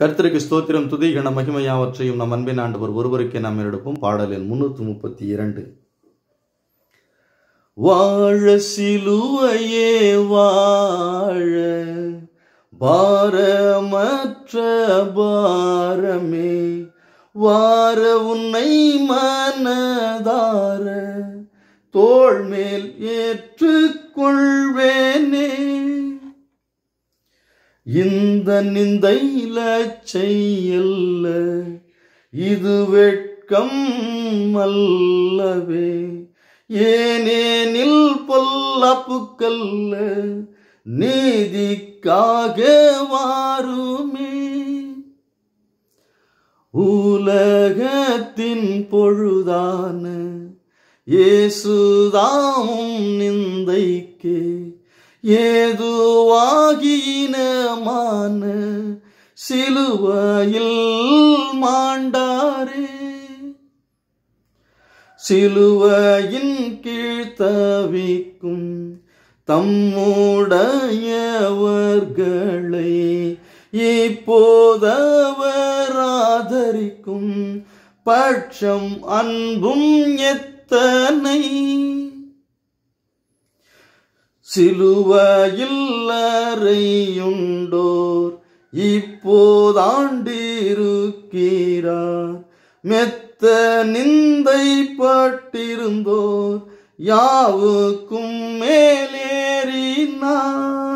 கர்த்தருக்கு ஸ்தோத்திரம் துதிகன மகிமையாவற்றையும் நம் அன்பின் ஆண்டவர் ஒருவருக்கே நாம் எடுப்போம் பாடலில் முன்னூற்று முப்பத்தி இரண்டு வாழ சிலுவையே வாழ பாரமற்ற பாரமே வார உன்னை மனதார தோள்மேல் ஏற்றுக்கொள்வேன் இந்த நிந்தையில செய்யல்ல இது வெட்கம் அல்லவே ஏனேனில் பொல்லப்புக்கல்ல நீதிக்காக வாருமே உலகத்தின் பொழுதான இயேசுதாம் நிந்தைக்கே ஏதுவாகினமான சிலுவையில் மாண்டாரே சிலுவையின் கீழ்த்தவிக்கும் தம்முடையவர்களை இப்போதவராதரிக்கும் பட்சம் அன்பும் எத்தனை சிலுவையில்லறையுண்டோர் இப்போதாண்டிருக்கிறார் மெத்த நிந்தை பட்டிருந்தோர் யாவுக்கும் மேலேறினார்